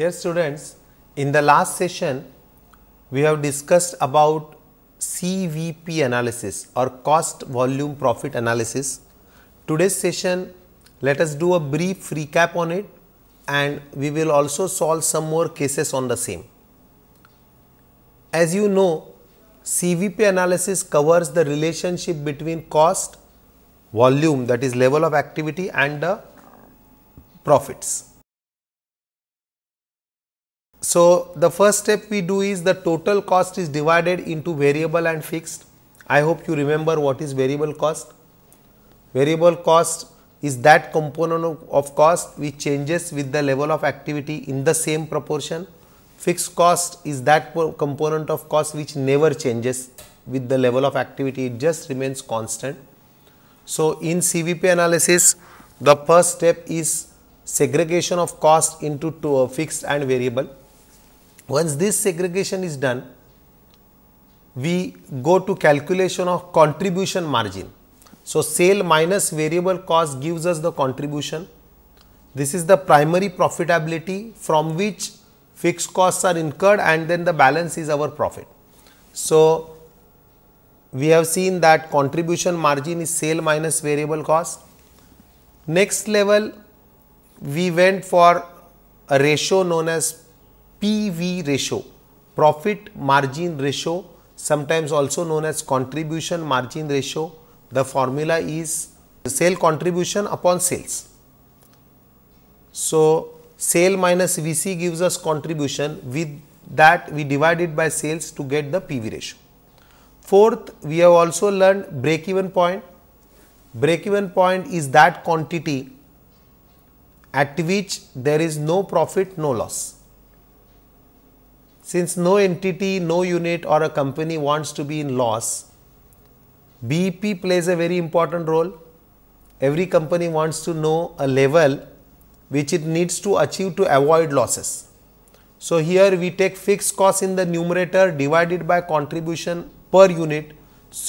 Dear students, in the last session, we have discussed about CVP analysis or cost volume profit analysis. Today's session, let us do a brief recap on it and we will also solve some more cases on the same. As you know, CVP analysis covers the relationship between cost, volume that is level of activity and the profits. So, the first step we do is the total cost is divided into variable and fixed. I hope you remember what is variable cost. Variable cost is that component of, of cost which changes with the level of activity in the same proportion. Fixed cost is that component of cost which never changes with the level of activity, it just remains constant. So, in CVP analysis, the first step is segregation of cost into uh, fixed and variable once this segregation is done, we go to calculation of contribution margin. So, sale minus variable cost gives us the contribution. This is the primary profitability from which fixed costs are incurred and then the balance is our profit. So, we have seen that contribution margin is sale minus variable cost. Next level, we went for a ratio known as PV ratio, profit margin ratio, sometimes also known as contribution margin ratio. The formula is sale contribution upon sales. So, sale minus VC gives us contribution with that we divide it by sales to get the PV ratio. Fourth, we have also learned break even point. Break even point is that quantity at which there is no profit, no loss. Since no entity, no unit or a company wants to be in loss, BEP plays a very important role. Every company wants to know a level which it needs to achieve to avoid losses. So, here we take fixed cost in the numerator divided by contribution per unit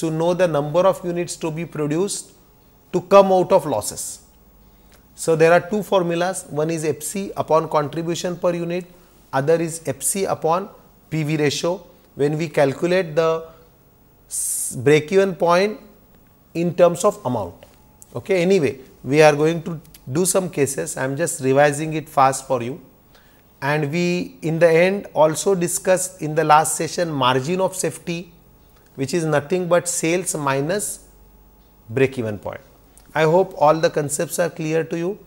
to know the number of units to be produced to come out of losses. So, there are two formulas one is FC upon contribution per unit other is FC upon PV ratio. When we calculate the break even point in terms of amount. Okay. Anyway, we are going to do some cases, I am just revising it fast for you and we in the end also discussed in the last session margin of safety which is nothing but sales minus break even point. I hope all the concepts are clear to you.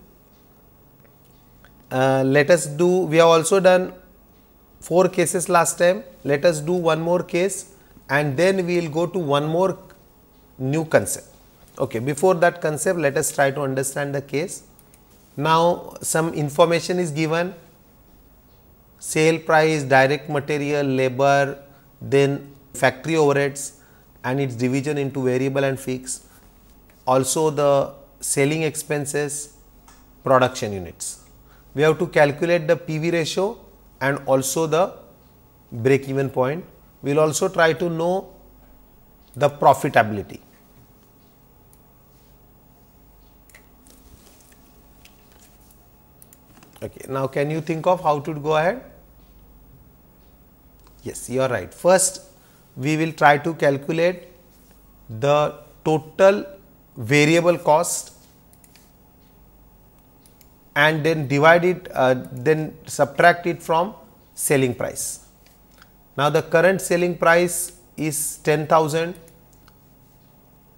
Uh, let us do, we have also done 4 cases last time. Let us do one more case and then we will go to one more new concept. Okay, before that concept, let us try to understand the case. Now, some information is given, sale price, direct material, labor, then factory overheads and its division into variable and fixed, also the selling expenses, production units we have to calculate the PV ratio and also the break even point. We will also try to know the profitability. Okay, now can you think of how to go ahead? Yes, you are right. First, we will try to calculate the total variable cost and then divide it uh, then subtract it from selling price. Now, the current selling price is 10,000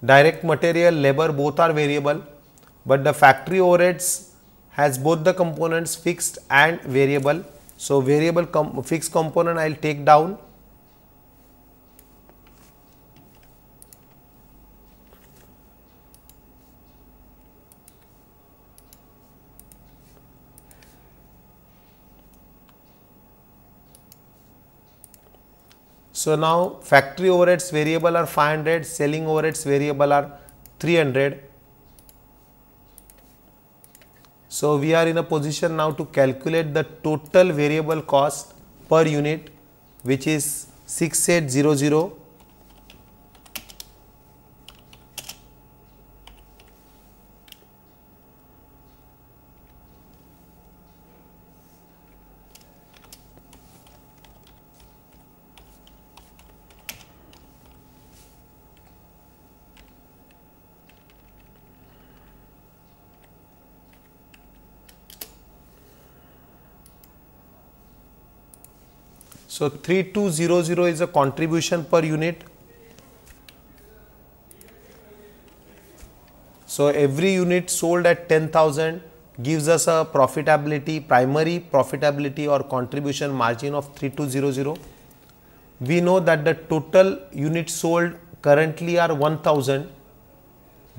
direct material labor both are variable, but the factory overheads has both the components fixed and variable. So, variable com fixed component I will take down So now factory overheads variable are 500, selling overheads variable are 300. So we are in a position now to calculate the total variable cost per unit which is 6800 So 3200 is a contribution per unit. So every unit sold at 10,000 gives us a profitability, primary profitability or contribution margin of 3200. We know that the total units sold currently are 1000.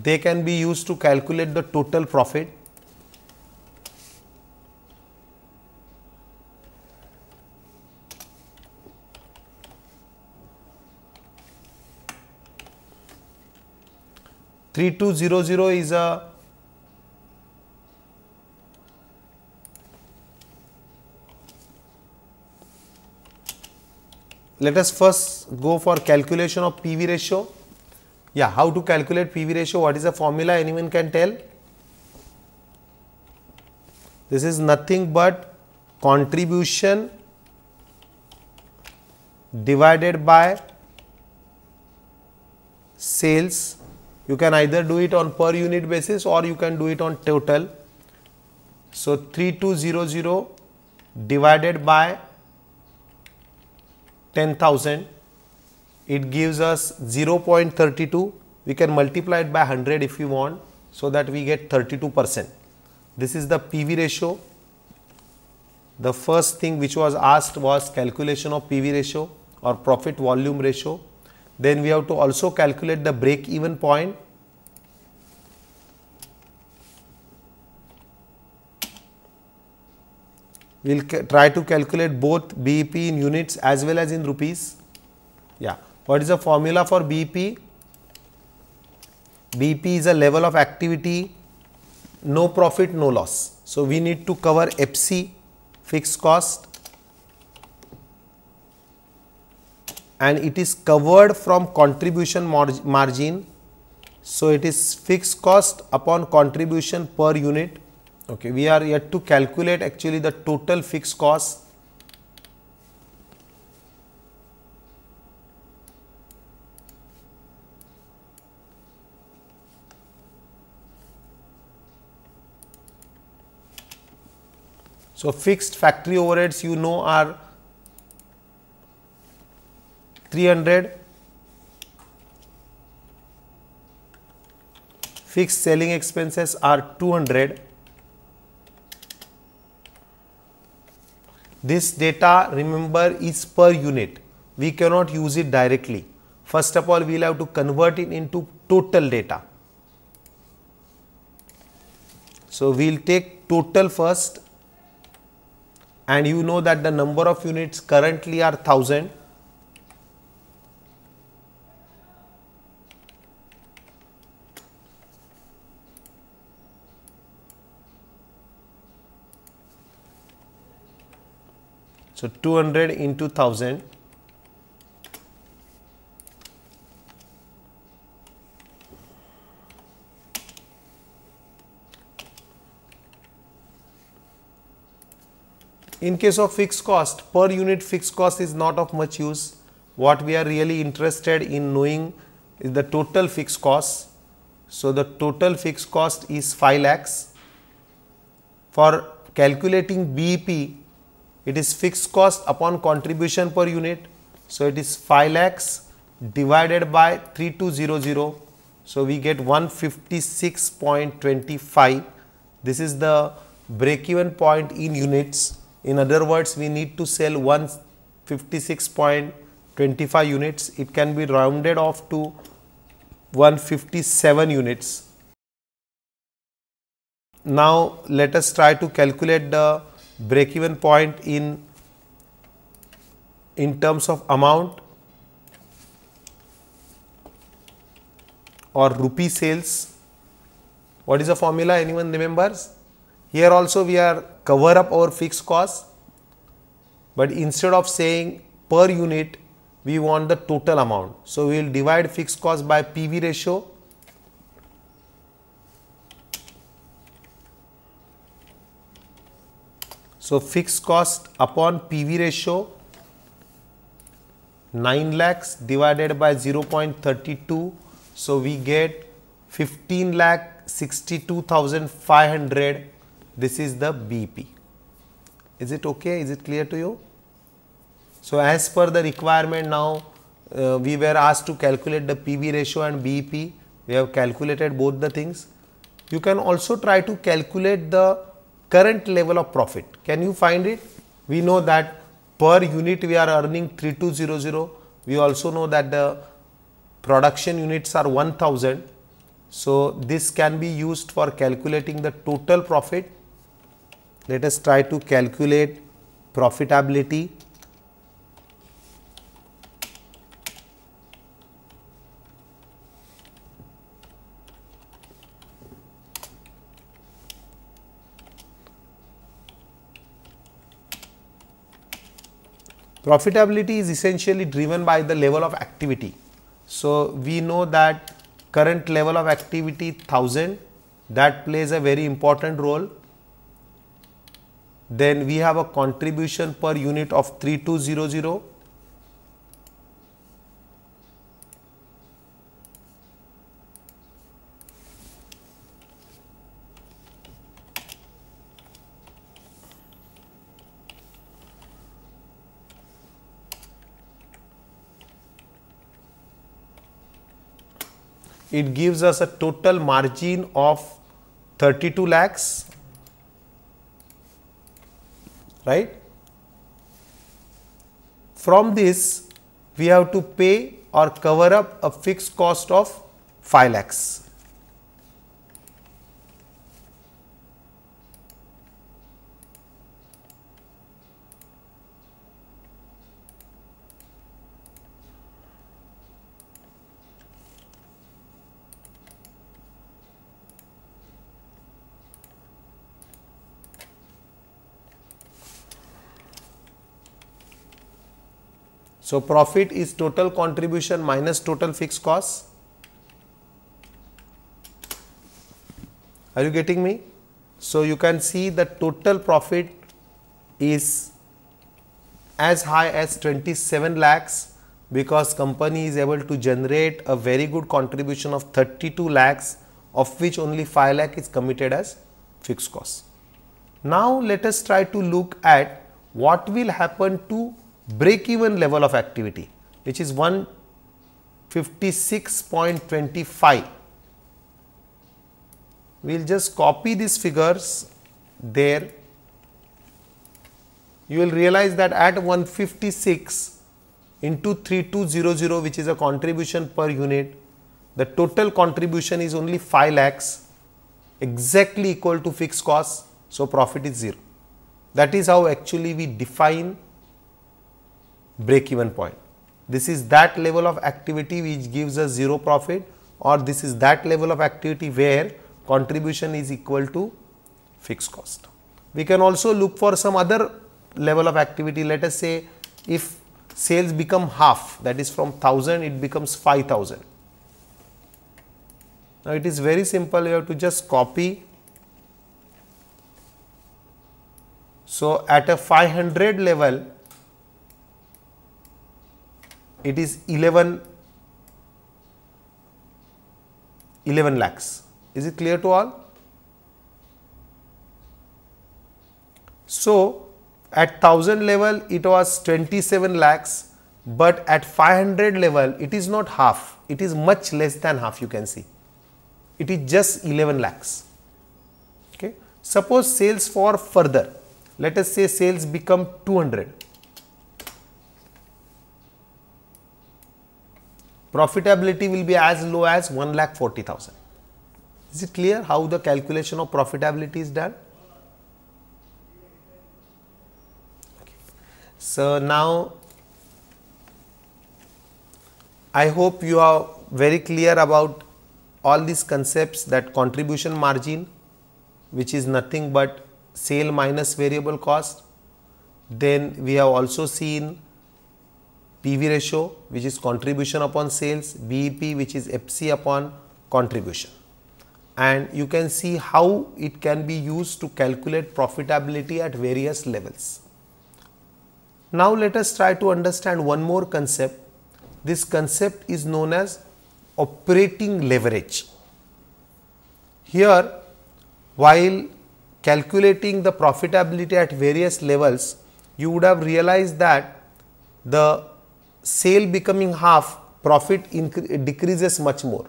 They can be used to calculate the total profit. 3200 is a let us first go for calculation of PV ratio. Yeah, how to calculate PV ratio, what is the formula anyone can tell? This is nothing but contribution divided by sales you can either do it on per unit basis or you can do it on total. So, 3200 divided by 10,000 it gives us 0.32 we can multiply it by 100 if you want so that we get 32 percent. This is the PV ratio. The first thing which was asked was calculation of PV ratio or profit volume ratio then we have to also calculate the break even point. We will try to calculate both BEP in units as well as in rupees. Yeah. What is the formula for BEP? BEP is a level of activity, no profit, no loss. So, we need to cover FC fixed cost and it is covered from contribution margin. So, it is fixed cost upon contribution per unit. Okay, we are yet to calculate actually the total fixed cost. So, fixed factory overheads you know are 300 fixed selling expenses are 200 this data remember is per unit we cannot use it directly first of all we will have to convert it into total data so we will take total first and you know that the number of units currently are 1000 So 200 into 1000 In case of fixed cost, per unit fixed cost is not of much use. What we are really interested in knowing is the total fixed cost. So, the total fixed cost is 5 lakhs. For calculating BEP, it is fixed cost upon contribution per unit. So it is 5 lakhs divided by 3200. So we get 156.25. This is the break even point in units. In other words, we need to sell 156.25 units. It can be rounded off to 157 units. Now let us try to calculate the break even point in in terms of amount or rupee sales what is the formula anyone remembers here also we are cover up our fixed cost but instead of saying per unit we want the total amount so we will divide fixed cost by pv ratio So, fixed cost upon PV ratio 9 lakhs divided by 0.32. So, we get 15 lakh 62,500. This is the BP. Is it okay? Is it clear to you? So, as per the requirement now, uh, we were asked to calculate the PV ratio and BP. We have calculated both the things. You can also try to calculate the current level of profit. Can you find it? We know that per unit we are earning 3200. We also know that the production units are 1000. So, this can be used for calculating the total profit. Let us try to calculate profitability. Profitability is essentially driven by the level of activity. So we know that current level of activity 1000 that plays a very important role. Then we have a contribution per unit of 3200 it gives us a total margin of 32 lakhs, right. From this, we have to pay or cover up a fixed cost of 5 lakhs. So, profit is total contribution minus total fixed cost. Are you getting me? So, you can see the total profit is as high as 27 lakhs because company is able to generate a very good contribution of 32 lakhs of which only 5 lakh is committed as fixed cost. Now, let us try to look at what will happen to break even level of activity which is 156.25. We will just copy these figures there. You will realize that at 156 into 3200 which is a contribution per unit, the total contribution is only 5 lakhs exactly equal to fixed cost. So, profit is 0. That is how actually we define break even point. This is that level of activity which gives us zero profit or this is that level of activity where contribution is equal to fixed cost. We can also look for some other level of activity let us say if sales become half that is from 1000 it becomes 5000. Now, it is very simple you have to just copy. So, at a 500 level it is 11 11 lakhs. Is it clear to all? So, at 1000 level it was 27 lakhs, but at 500 level it is not half, it is much less than half you can see. It is just 11 lakhs. Okay. Suppose sales for further, let us say sales become 200 profitability will be as low as 1 lakh 40,000. Is it clear how the calculation of profitability is done? Okay. So, now I hope you are very clear about all these concepts that contribution margin which is nothing but sale minus variable cost. Then we have also seen PV ratio which is contribution upon sales, BEP which is FC upon contribution. And you can see how it can be used to calculate profitability at various levels. Now let us try to understand one more concept. This concept is known as operating leverage. Here while calculating the profitability at various levels, you would have realized that the sale becoming half, profit decreases much more.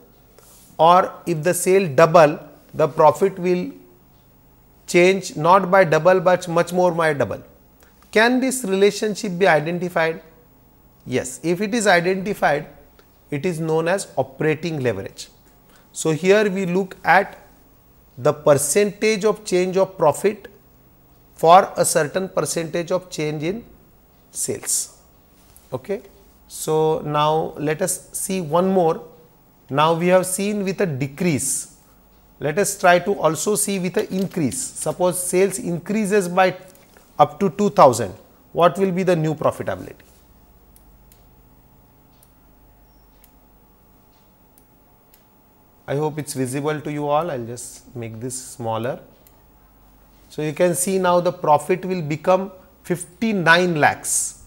Or if the sale double, the profit will change not by double but much more by double. Can this relationship be identified? Yes, if it is identified, it is known as operating leverage. So, here we look at the percentage of change of profit for a certain percentage of change in sales. Okay. So, now let us see one more. Now, we have seen with a decrease. Let us try to also see with an increase. Suppose sales increases by up to 2000, what will be the new profitability? I hope it is visible to you all. I will just make this smaller. So, you can see now the profit will become 59 lakhs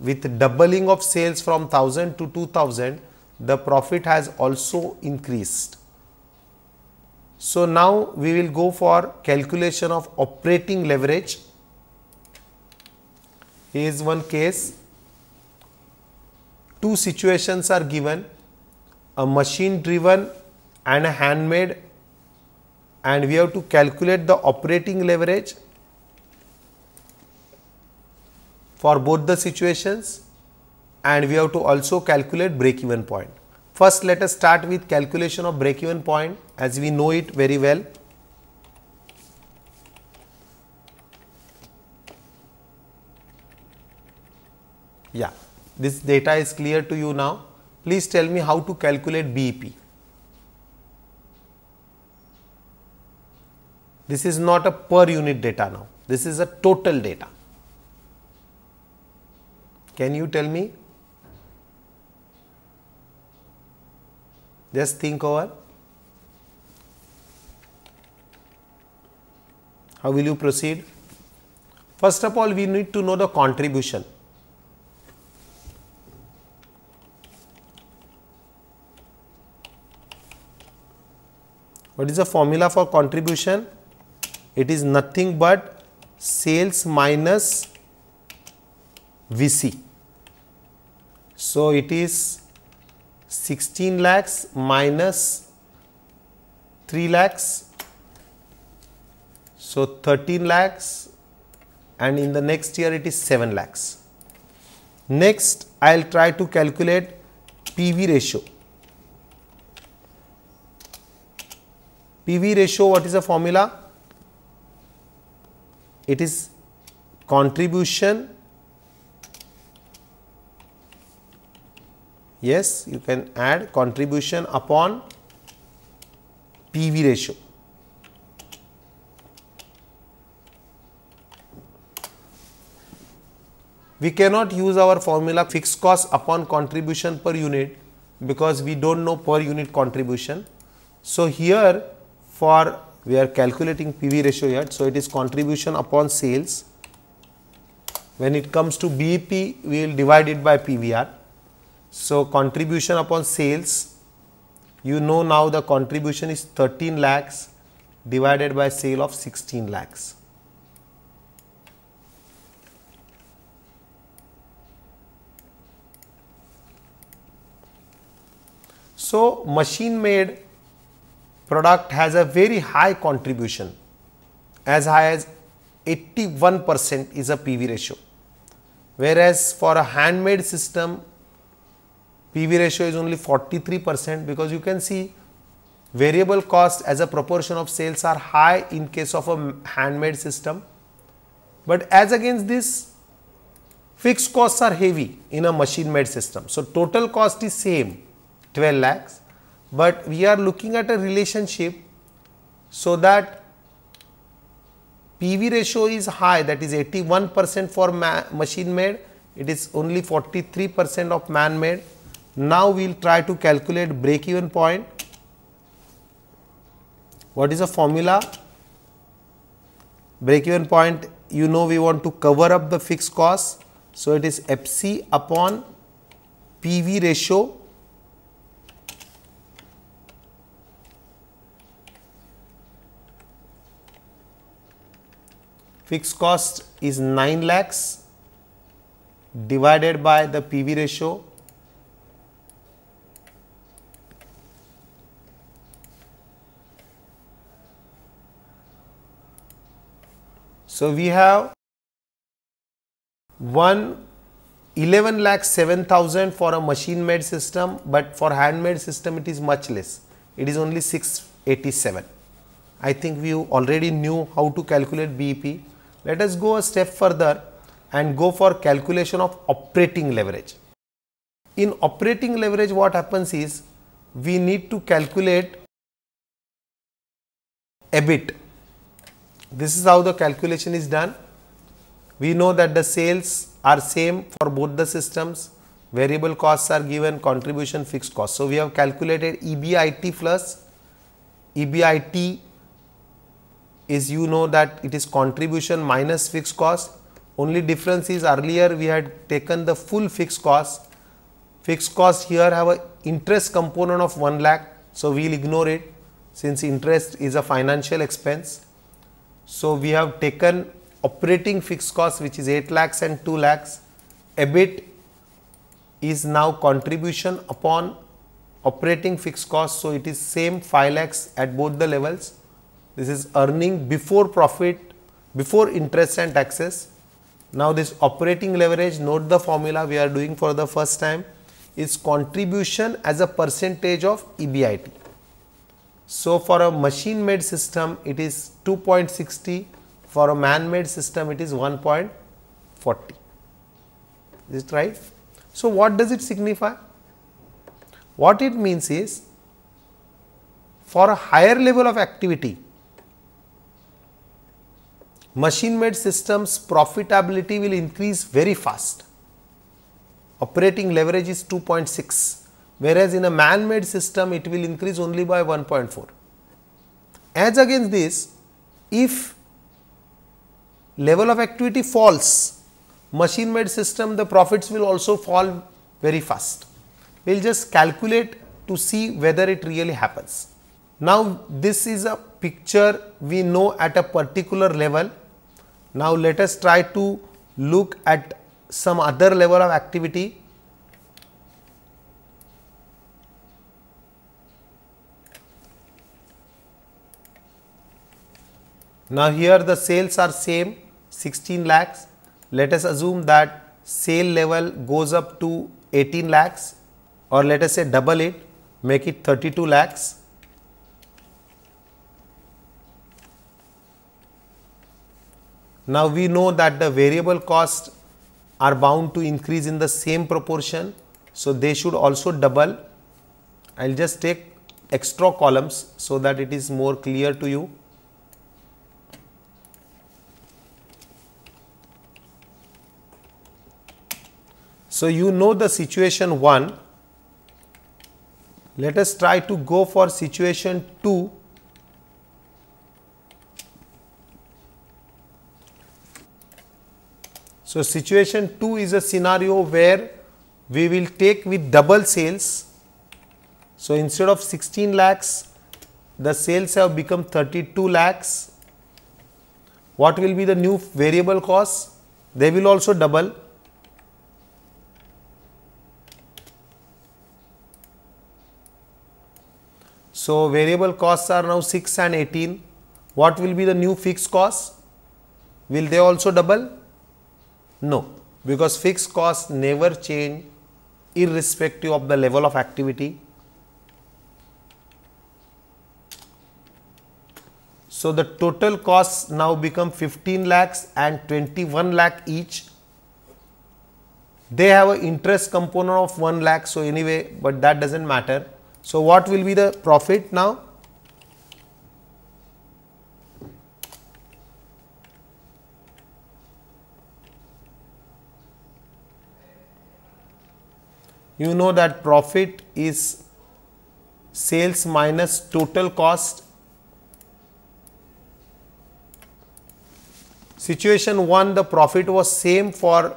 with doubling of sales from 1000 to 2000, the profit has also increased. So, now we will go for calculation of operating leverage. Here is one case. Two situations are given, a machine driven and a handmade and we have to calculate the operating leverage for both the situations and we have to also calculate break even point. First let us start with calculation of break even point as we know it very well. Yeah, this data is clear to you now. Please tell me how to calculate BEP. This is not a per unit data now, this is a total data. Can you tell me? Just think over. How will you proceed? First of all, we need to know the contribution. What is the formula for contribution? It is nothing but sales minus VC. So, it is 16 lakhs minus 3 lakhs. So, 13 lakhs and in the next year it is 7 lakhs. Next, I will try to calculate PV ratio. PV ratio, what is the formula? It is contribution yes you can add contribution upon PV ratio. We cannot use our formula fixed cost upon contribution per unit because we do not know per unit contribution. So, here for we are calculating PV ratio yet. So, it is contribution upon sales. When it comes to BEP, we will divide it by PVR. So, contribution upon sales, you know now the contribution is 13 lakhs divided by sale of 16 lakhs. So, machine made product has a very high contribution as high as 81 percent is a PV ratio whereas for a handmade system PV ratio is only 43% because you can see variable cost as a proportion of sales are high in case of a handmade system. But as against this fixed costs are heavy in a machine made system. So, total cost is same 12 lakhs, but we are looking at a relationship so that PV ratio is high that is 81 percent for machine made, it is only 43 percent of man made now, we will try to calculate break even point. What is the formula? Break even point you know we want to cover up the fixed cost. So, it is FC upon PV ratio fixed cost is 9 lakhs divided by the PV ratio So we have 1 11 lakh 7000 for a machine made system but for handmade system it is much less it is only 687 i think we already knew how to calculate bep let us go a step further and go for calculation of operating leverage in operating leverage what happens is we need to calculate ebit this is how the calculation is done. We know that the sales are same for both the systems. Variable costs are given, contribution fixed cost. So, we have calculated EBIT plus EBIT is you know that it is contribution minus fixed cost. Only difference is earlier we had taken the full fixed cost. Fixed cost here have a interest component of 1 lakh. So, we will ignore it since interest is a financial expense. So, we have taken operating fixed cost which is 8 lakhs and 2 lakhs. EBIT is now contribution upon operating fixed cost. So, it is same 5 lakhs at both the levels. This is earning before profit, before interest and taxes. Now, this operating leverage note the formula we are doing for the first time is contribution as a percentage of EBIT. So for a machine made system it is 2.60, for a man made system it is 1.40. Is it right? So what does it signify? What it means is for a higher level of activity machine made systems profitability will increase very fast. Operating leverage is 2.6 whereas in a man-made system it will increase only by 1.4. As against this, if level of activity falls, machine-made system the profits will also fall very fast. We will just calculate to see whether it really happens. Now, this is a picture we know at a particular level. Now, let us try to look at some other level of activity Now, here the sales are same 16 lakhs. Let us assume that sale level goes up to 18 lakhs or let us say double it, make it 32 lakhs. Now, we know that the variable costs are bound to increase in the same proportion. So, they should also double. I will just take extra columns so that it is more clear to you. So, you know the situation 1. Let us try to go for situation 2. So, situation 2 is a scenario where we will take with double sales. So, instead of 16 lakhs, the sales have become 32 lakhs. What will be the new variable cost? They will also double. So, variable costs are now 6 and 18. What will be the new fixed cost? Will they also double? No, because fixed costs never change irrespective of the level of activity. So, the total costs now become 15 lakhs and 21 lakh each. They have an interest component of 1 lakh. So, anyway, but that does not matter. So, what will be the profit now? You know that profit is sales minus total cost. Situation 1 the profit was same for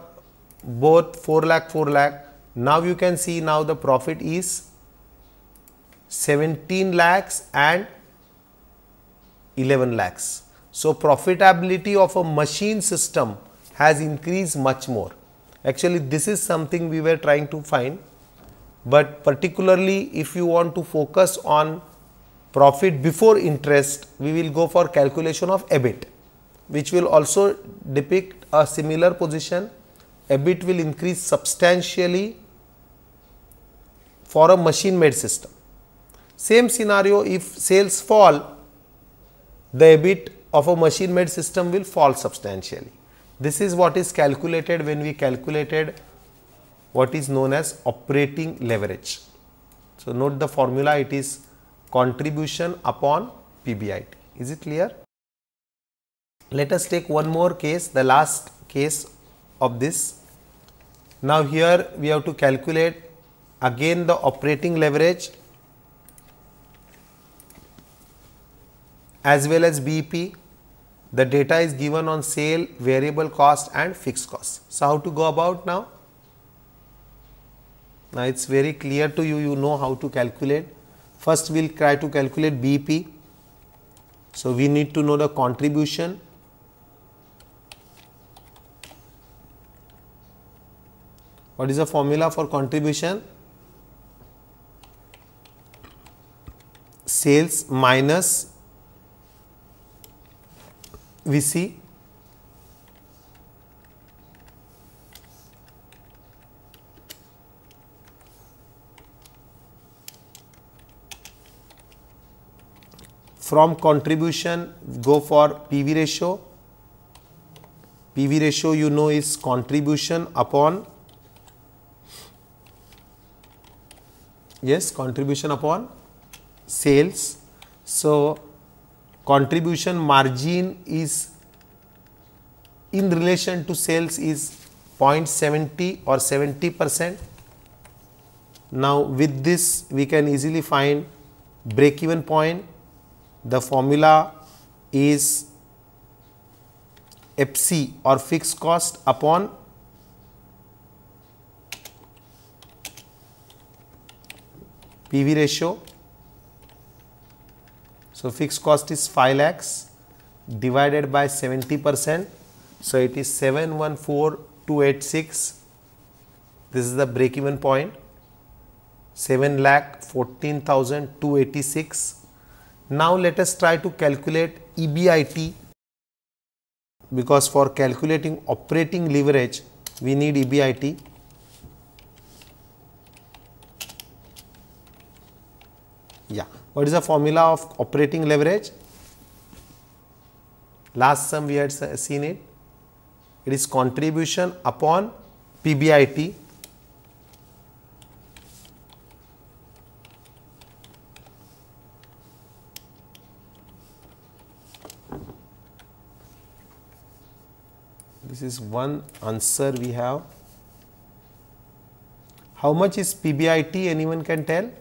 both 4 lakh 4 lakh. Now, you can see now the profit is 17 lakhs and 11 lakhs. So, profitability of a machine system has increased much more. Actually, this is something we were trying to find, but particularly if you want to focus on profit before interest, we will go for calculation of EBIT, which will also depict a similar position. EBIT will increase substantially for a machine made system. Same scenario if sales fall, the EBIT of a machine made system will fall substantially. This is what is calculated when we calculated what is known as operating leverage. So, note the formula it is contribution upon PBIT. Is it clear? Let us take one more case, the last case of this. Now, here we have to calculate again the operating leverage as well as BP. The data is given on sale, variable cost and fixed cost. So, how to go about now? Now, it is very clear to you, you know how to calculate. First, we will try to calculate BP. So, we need to know the contribution what is the formula for contribution sales minus we see from contribution go for PV ratio. PV ratio you know is contribution upon yes contribution upon sales. So, contribution margin is in relation to sales is 0.70 or 70 percent. Now, with this we can easily find break even point. The formula is FC or fixed cost upon PV ratio so fixed cost is 5 lakhs divided by 70 percent. So it is 714286. This is the break even point. 7 lakh 14286. Now let us try to calculate EBIT because for calculating operating leverage we need EBIT. Yeah. What is the formula of operating leverage? Last sum we had seen it. It is contribution upon PBIT. This is one answer we have. How much is PBIT anyone can tell?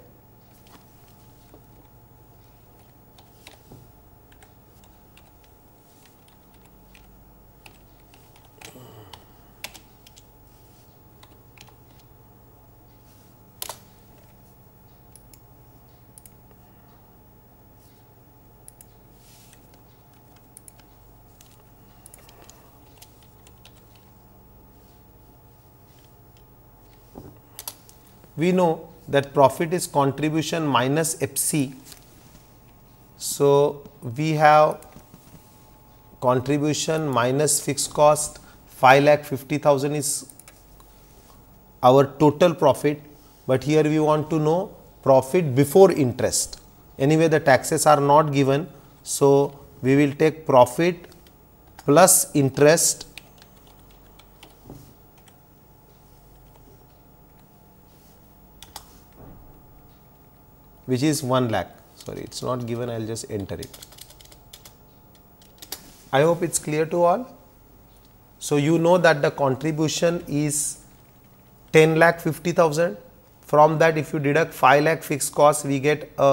we know that profit is contribution minus FC. So, we have contribution minus fixed cost 5 lakh 50,000 is our total profit, but here we want to know profit before interest. Anyway, the taxes are not given. So, we will take profit plus interest which is 1 lakh sorry it's not given I'll just enter it I hope it's clear to all so you know that the contribution is 10 lakh 50,000 from that if you deduct 5 lakh fixed cost we get a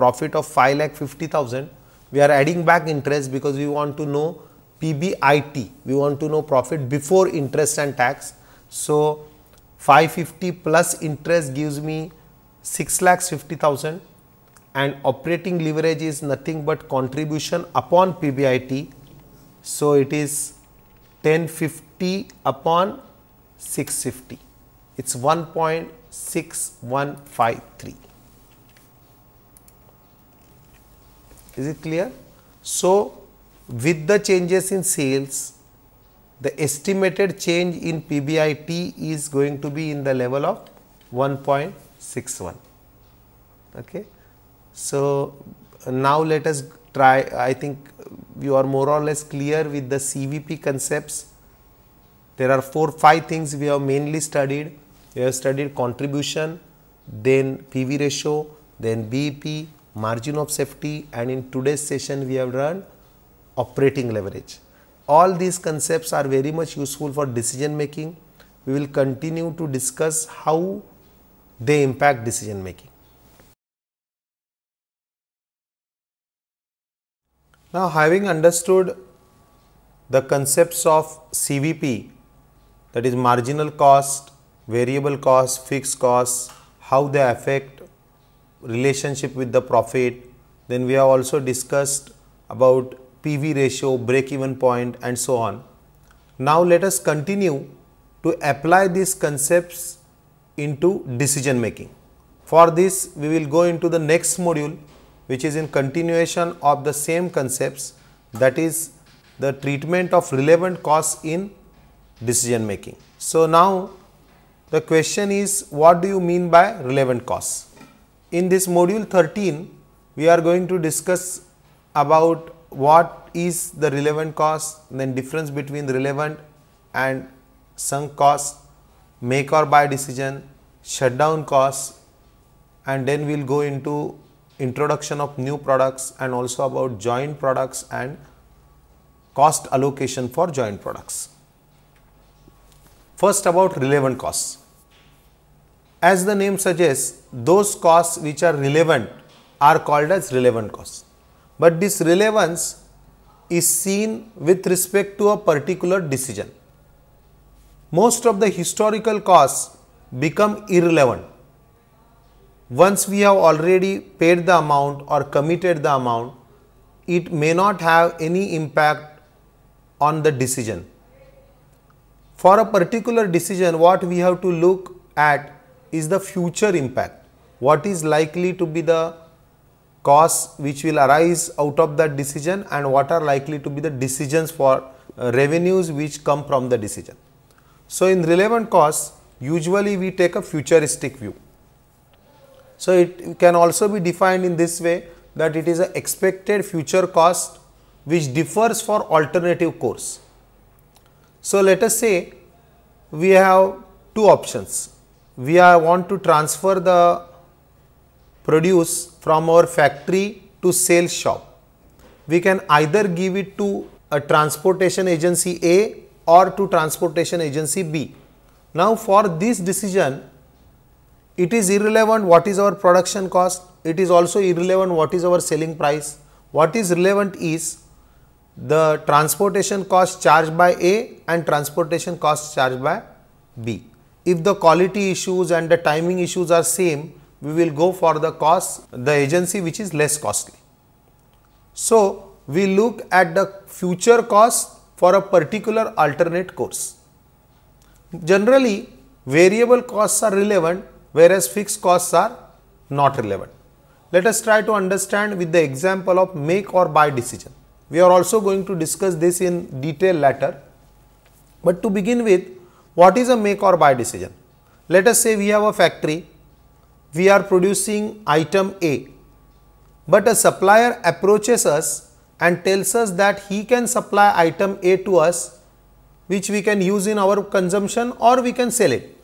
profit of 5 lakh 50,000 we are adding back interest because we want to know PBIT we want to know profit before interest and tax so 550 plus interest gives me 6 lakhs 50,000 and operating leverage is nothing but contribution upon PBIT. So, it is 1050 upon 650, it is 1.6153. Is it clear? So, with the changes in sales, the estimated change in PBIT is going to be in the level of 1 one. Okay. So, now let us try I think you are more or less clear with the CVP concepts. There are 4 5 things we have mainly studied. We have studied contribution, then PV ratio, then BEP, margin of safety and in today's session we have learned operating leverage. All these concepts are very much useful for decision making. We will continue to discuss how they impact decision making. Now, having understood the concepts of CVP that is marginal cost, variable cost, fixed cost, how they affect relationship with the profit. Then we have also discussed about PV ratio, break even point and so on. Now, let us continue to apply these concepts into decision making. For this, we will go into the next module which is in continuation of the same concepts that is the treatment of relevant costs in decision making. So, now the question is what do you mean by relevant costs? In this module 13, we are going to discuss about what is the relevant cost, then difference between relevant and sunk cost, make or buy decision, shutdown costs and then we'll go into introduction of new products and also about joint products and cost allocation for joint products. First about relevant costs. As the name suggests, those costs which are relevant are called as relevant costs. But this relevance is seen with respect to a particular decision most of the historical costs become irrelevant. Once we have already paid the amount or committed the amount, it may not have any impact on the decision. For a particular decision, what we have to look at is the future impact. What is likely to be the costs which will arise out of that decision and what are likely to be the decisions for uh, revenues which come from the decision. So, in relevant costs, usually we take a futuristic view. So, it can also be defined in this way that it is an expected future cost which differs for alternative course. So, let us say we have two options. We want to transfer the produce from our factory to sales shop. We can either give it to a transportation agency A or to transportation agency B. Now, for this decision, it is irrelevant what is our production cost, it is also irrelevant what is our selling price. What is relevant is the transportation cost charged by A and transportation cost charged by B. If the quality issues and the timing issues are same, we will go for the cost, the agency which is less costly. So, we look at the future cost for a particular alternate course. Generally, variable costs are relevant whereas fixed costs are not relevant. Let us try to understand with the example of make or buy decision. We are also going to discuss this in detail later. But to begin with, what is a make or buy decision? Let us say we have a factory, we are producing item A, but a supplier approaches us and tells us that he can supply item A to us which we can use in our consumption or we can sell it.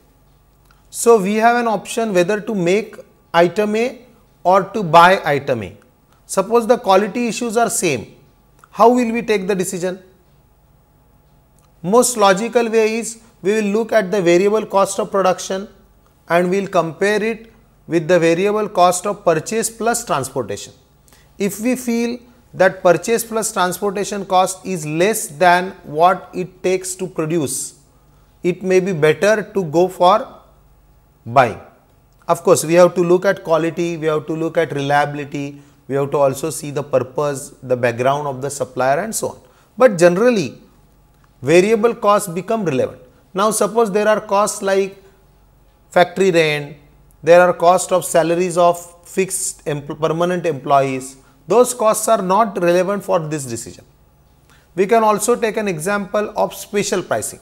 So, we have an option whether to make item A or to buy item A. Suppose the quality issues are same, how will we take the decision? Most logical way is we will look at the variable cost of production and we will compare it with the variable cost of purchase plus transportation. If we feel that purchase plus transportation cost is less than what it takes to produce, it may be better to go for buying. Of course, we have to look at quality, we have to look at reliability, we have to also see the purpose, the background of the supplier and so on. But generally, variable costs become relevant. Now, suppose there are costs like factory rent, there are cost of salaries of fixed em permanent employees, those costs are not relevant for this decision. We can also take an example of special pricing.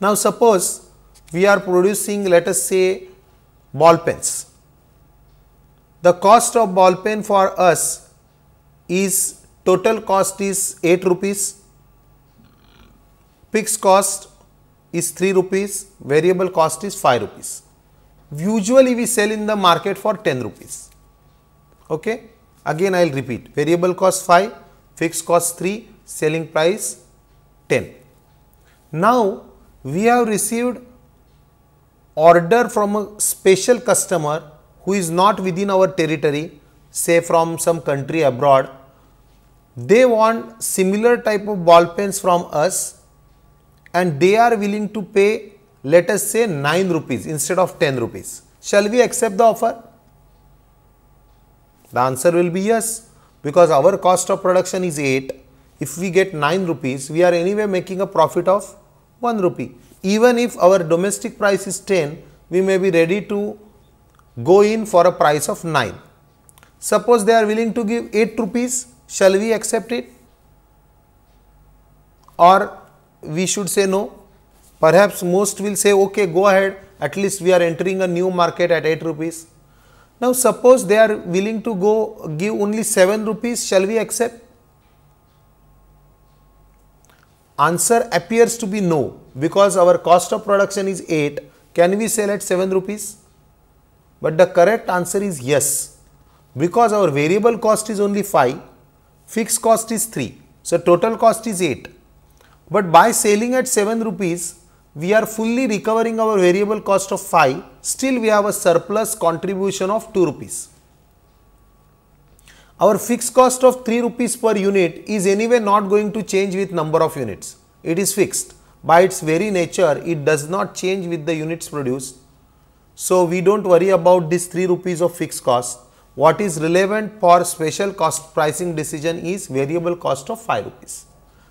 Now, suppose we are producing let us say ball pens. The cost of ball pen for us is total cost is 8 rupees, fixed cost is 3 rupees, variable cost is 5 rupees. Usually we sell in the market for 10 rupees. Okay. Again, I will repeat variable cost 5, fixed cost 3, selling price 10. Now, we have received order from a special customer who is not within our territory, say from some country abroad. They want similar type of ball pens from us and they are willing to pay let us say 9 rupees instead of 10 rupees. Shall we accept the offer? The answer will be yes because our cost of production is 8. If we get 9 rupees, we are anyway making a profit of 1 rupee. Even if our domestic price is 10, we may be ready to go in for a price of 9. Suppose they are willing to give 8 rupees, shall we accept it? Or we should say no? Perhaps most will say okay, go ahead, at least we are entering a new market at 8 rupees. Now suppose they are willing to go give only 7 rupees, shall we accept? Answer appears to be no because our cost of production is 8, can we sell at 7 rupees? But the correct answer is yes because our variable cost is only 5, fixed cost is 3, so total cost is 8. But by selling at 7 rupees, we are fully recovering our variable cost of 5, still we have a surplus contribution of 2 rupees. Our fixed cost of 3 rupees per unit is anyway not going to change with number of units. It is fixed. By its very nature, it does not change with the units produced. So, we do not worry about this 3 rupees of fixed cost. What is relevant for special cost pricing decision is variable cost of 5 rupees.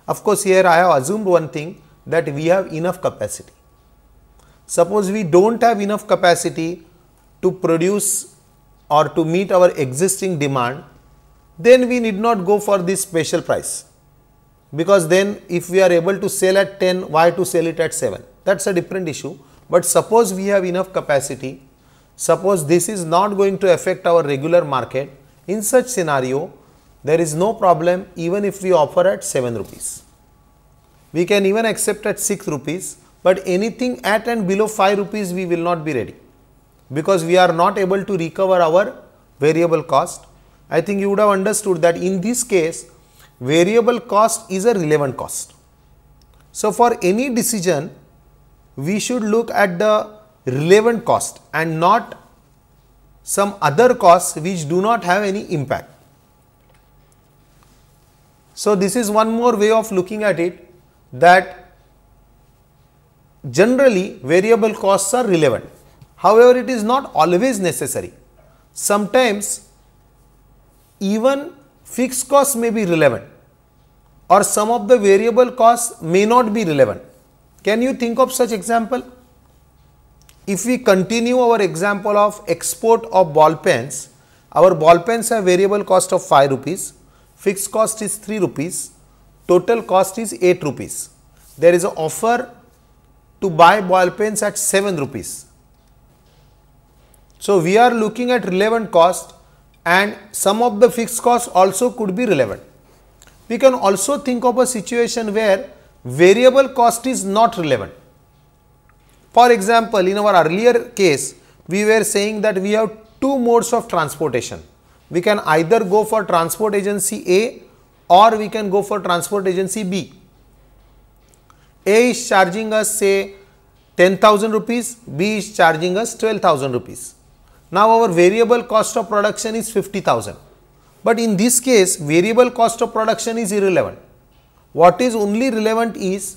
Of course, here I have assumed one thing that we have enough capacity. Suppose we don't have enough capacity to produce or to meet our existing demand, then we need not go for this special price. Because then if we are able to sell at 10, why to sell it at 7? That is a different issue. But suppose we have enough capacity, suppose this is not going to affect our regular market, in such scenario, there is no problem even if we offer at 7 rupees. We can even accept at 6 rupees, but anything at and below 5 rupees we will not be ready because we are not able to recover our variable cost. I think you would have understood that in this case variable cost is a relevant cost. So, for any decision we should look at the relevant cost and not some other costs which do not have any impact. So, this is one more way of looking at it that generally variable costs are relevant. However, it is not always necessary. Sometimes even fixed costs may be relevant or some of the variable costs may not be relevant. Can you think of such example? If we continue our example of export of ball pens, our ball pens have variable cost of 5 rupees, fixed cost is 3 rupees total cost is 8 rupees. There is an offer to buy ball pens at 7 rupees. So, we are looking at relevant cost and some of the fixed costs also could be relevant. We can also think of a situation where variable cost is not relevant. For example, in our earlier case, we were saying that we have two modes of transportation. We can either go for transport agency A or we can go for transport agency B. A is charging us say 10,000 rupees, B is charging us 12,000 rupees. Now our variable cost of production is 50,000. But in this case, variable cost of production is irrelevant. What is only relevant is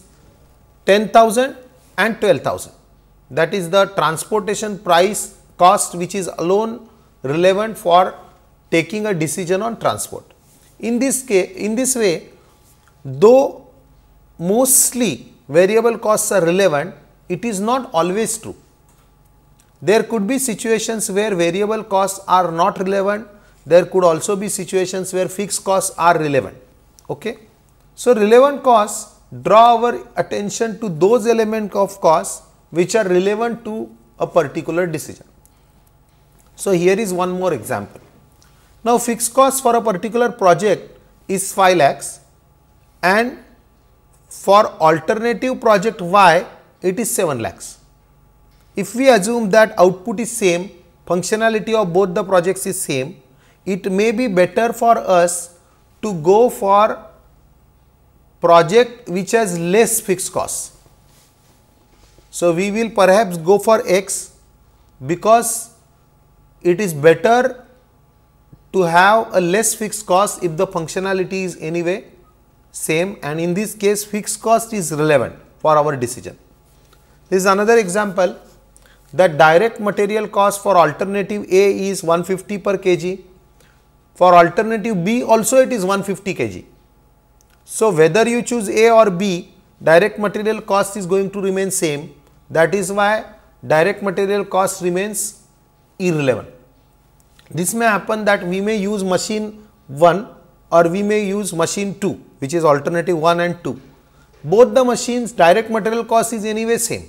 10,000 and 12,000. That is the transportation price cost which is alone relevant for taking a decision on transport. In this, case, in this way, though mostly variable costs are relevant, it is not always true. There could be situations where variable costs are not relevant, there could also be situations where fixed costs are relevant. Okay? So, relevant costs draw our attention to those elements of costs which are relevant to a particular decision. So, here is one more example. Now, fixed cost for a particular project is 5 lakhs and for alternative project Y it is 7 lakhs. If we assume that output is same, functionality of both the projects is same, it may be better for us to go for project which has less fixed cost. So, we will perhaps go for X because it is better to have a less fixed cost if the functionality is anyway same and in this case fixed cost is relevant for our decision. This is another example that direct material cost for alternative A is 150 per kg, for alternative B also it is 150 kg. So, whether you choose A or B direct material cost is going to remain same that is why direct material cost remains irrelevant. This may happen that we may use machine 1 or we may use machine 2 which is alternative 1 and 2. Both the machines direct material cost is anyway same.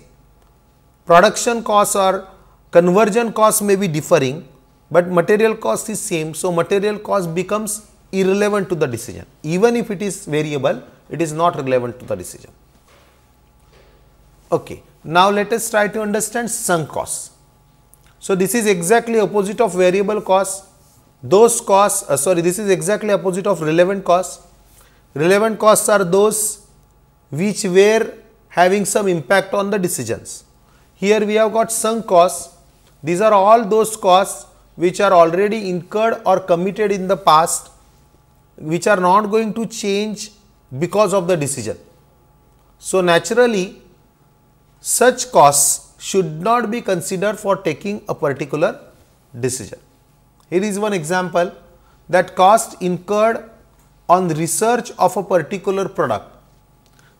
Production cost or conversion cost may be differing, but material cost is same. So, material cost becomes irrelevant to the decision. Even if it is variable, it is not relevant to the decision. Okay. Now, let us try to understand sunk costs. So this is exactly opposite of variable cost. Those costs, uh, sorry, this is exactly opposite of relevant costs. Relevant costs are those which were having some impact on the decisions. Here we have got sunk costs. These are all those costs which are already incurred or committed in the past, which are not going to change because of the decision. So naturally, such costs should not be considered for taking a particular decision. Here is one example that cost incurred on research of a particular product.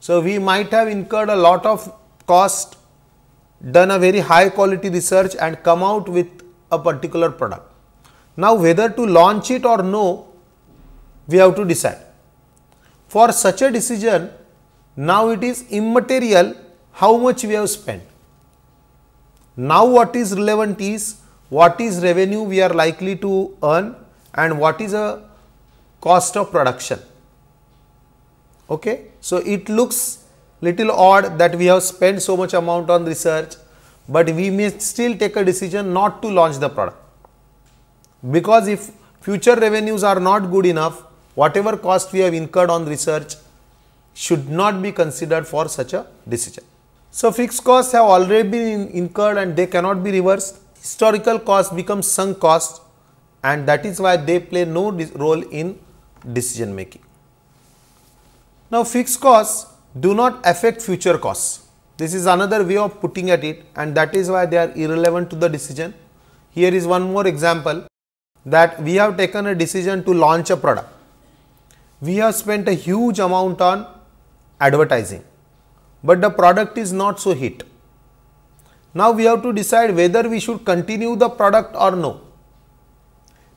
So, we might have incurred a lot of cost, done a very high quality research and come out with a particular product. Now, whether to launch it or no, we have to decide. For such a decision, now it is immaterial how much we have spent. Now what is relevant is what is revenue we are likely to earn and what is a cost of production. Okay. So, it looks little odd that we have spent so much amount on research, but we may still take a decision not to launch the product. Because if future revenues are not good enough, whatever cost we have incurred on research should not be considered for such a decision. So, fixed costs have already been incurred and they cannot be reversed. Historical costs become sunk costs and that is why they play no role in decision making. Now, fixed costs do not affect future costs. This is another way of putting at it and that is why they are irrelevant to the decision. Here is one more example that we have taken a decision to launch a product. We have spent a huge amount on advertising but the product is not so hit. Now we have to decide whether we should continue the product or no.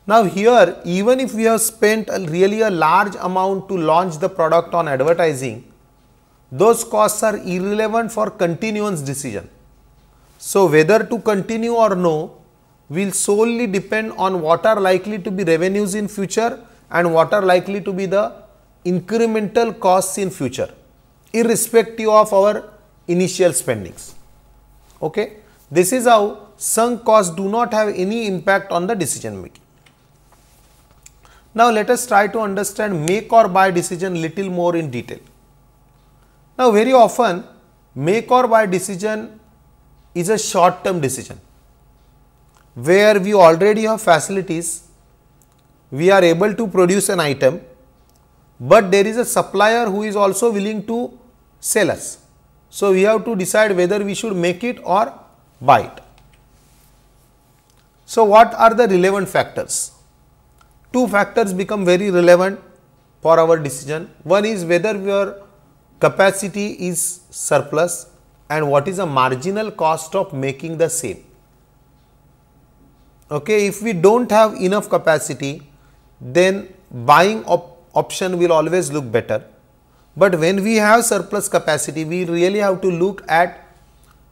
Now here even if we have spent a really a large amount to launch the product on advertising, those costs are irrelevant for continuance decision. So whether to continue or no will solely depend on what are likely to be revenues in future and what are likely to be the incremental costs in future irrespective of our initial spendings. Okay? This is how sunk costs do not have any impact on the decision making. Now, let us try to understand make or buy decision little more in detail. Now, very often make or buy decision is a short term decision where we already have facilities, we are able to produce an item, but there is a supplier who is also willing to sellers. So, we have to decide whether we should make it or buy it. So, what are the relevant factors? Two factors become very relevant for our decision. One is whether your capacity is surplus and what is the marginal cost of making the same. Okay, if we do not have enough capacity, then buying op option will always look better but when we have surplus capacity, we really have to look at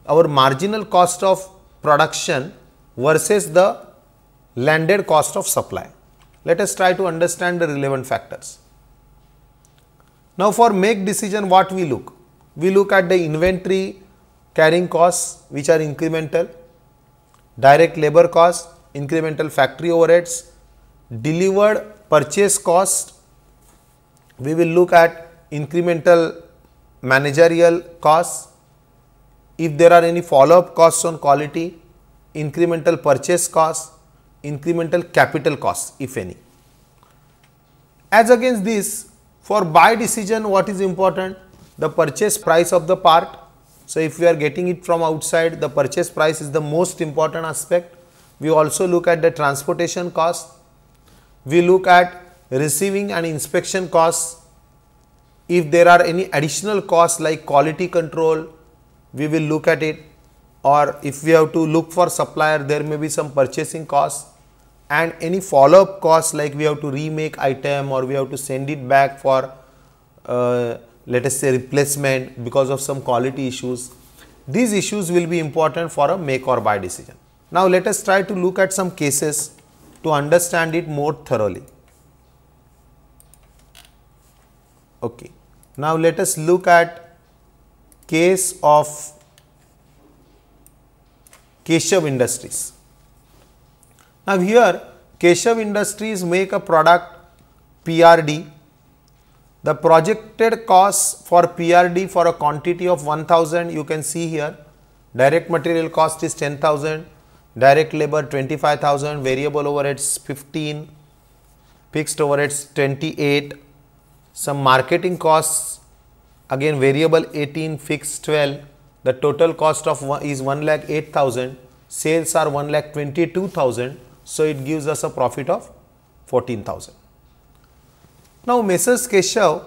our marginal cost of production versus the landed cost of supply. Let us try to understand the relevant factors. Now, for make decision what we look? We look at the inventory carrying costs which are incremental, direct labor costs, incremental factory overheads, delivered purchase cost. We will look at incremental managerial costs, if there are any follow up costs on quality, incremental purchase costs, incremental capital costs if any. As against this for buy decision what is important? The purchase price of the part. So, if we are getting it from outside the purchase price is the most important aspect. We also look at the transportation cost. We look at receiving and inspection costs if there are any additional costs like quality control, we will look at it or if we have to look for supplier, there may be some purchasing costs and any follow up costs like we have to remake item or we have to send it back for uh, let us say replacement because of some quality issues. These issues will be important for a make or buy decision. Now, let us try to look at some cases to understand it more thoroughly. Okay. Now, let us look at case of Keshav Industries. Now, here Keshav Industries make a product PRD. The projected cost for PRD for a quantity of 1000 you can see here direct material cost is 10,000, direct labor 25,000, variable overheads 15, fixed overheads 28, some marketing costs, again variable 18, fixed 12. The total cost of is 1 lakh 8,000. Sales are 1 lakh 22,000. So it gives us a profit of 14,000. Now Messrs. Keshav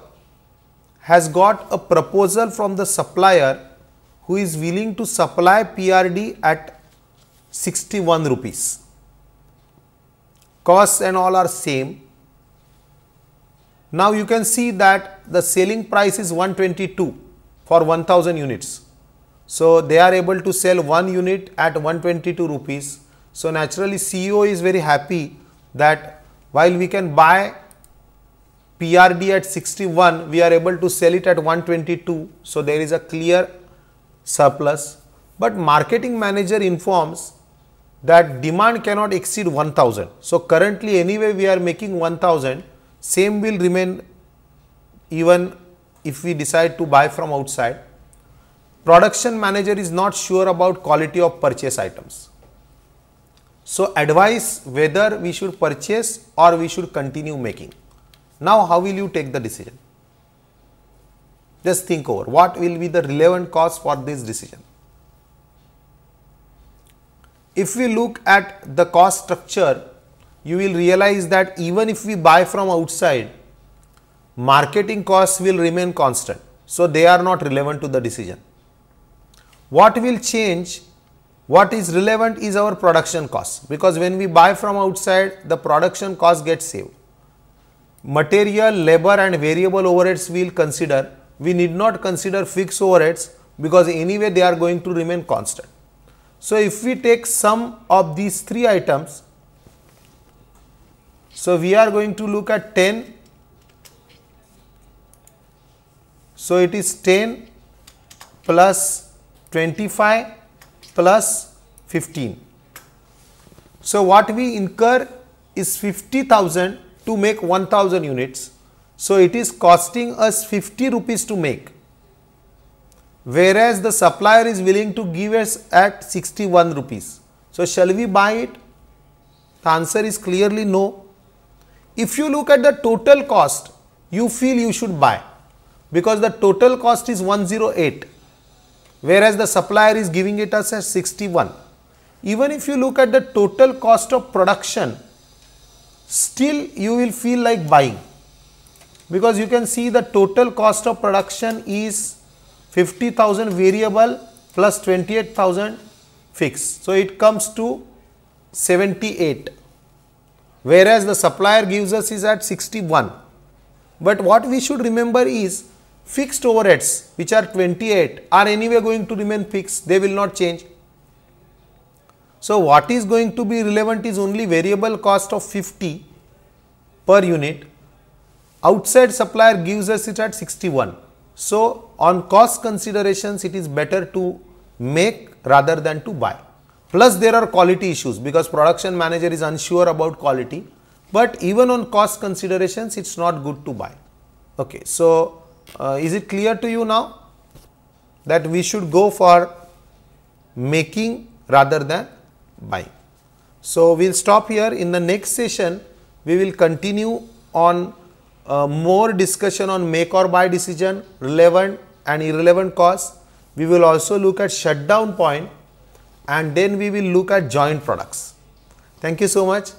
has got a proposal from the supplier who is willing to supply PRD at 61 rupees. Costs and all are same now you can see that the selling price is 122 for 1000 units. So they are able to sell one unit at 122 rupees. So naturally CEO is very happy that while we can buy PRD at 61, we are able to sell it at 122. So there is a clear surplus. But marketing manager informs that demand cannot exceed 1000. So currently anyway we are making 1000 same will remain even if we decide to buy from outside. Production manager is not sure about quality of purchase items. So, advise whether we should purchase or we should continue making. Now, how will you take the decision? Just think over what will be the relevant cause for this decision. If we look at the cost structure you will realize that even if we buy from outside, marketing costs will remain constant. So, they are not relevant to the decision. What will change, what is relevant is our production cost because when we buy from outside, the production cost gets saved. Material, labor and variable overheads we will consider. We need not consider fixed overheads because anyway they are going to remain constant. So, if we take some of these three items, so, we are going to look at 10. So, it is 10 plus 25 plus 15. So, what we incur is 50,000 to make 1000 units. So, it is costing us 50 rupees to make whereas the supplier is willing to give us at 61 rupees. So, shall we buy it? The answer is clearly no if you look at the total cost, you feel you should buy because the total cost is 108 whereas the supplier is giving it us as 61. Even if you look at the total cost of production, still you will feel like buying because you can see the total cost of production is 50,000 variable plus 28,000 fixed. So, it comes to 78 whereas the supplier gives us is at 61. But what we should remember is fixed overheads which are 28 are anyway going to remain fixed, they will not change. So, what is going to be relevant is only variable cost of 50 per unit, outside supplier gives us it at 61. So, on cost considerations it is better to make rather than to buy. Plus there are quality issues because production manager is unsure about quality, but even on cost considerations, it's not good to buy. Okay, so uh, is it clear to you now that we should go for making rather than buying? So we'll stop here. In the next session, we will continue on uh, more discussion on make or buy decision, relevant and irrelevant costs. We will also look at shutdown point and then we will look at joint products. Thank you so much.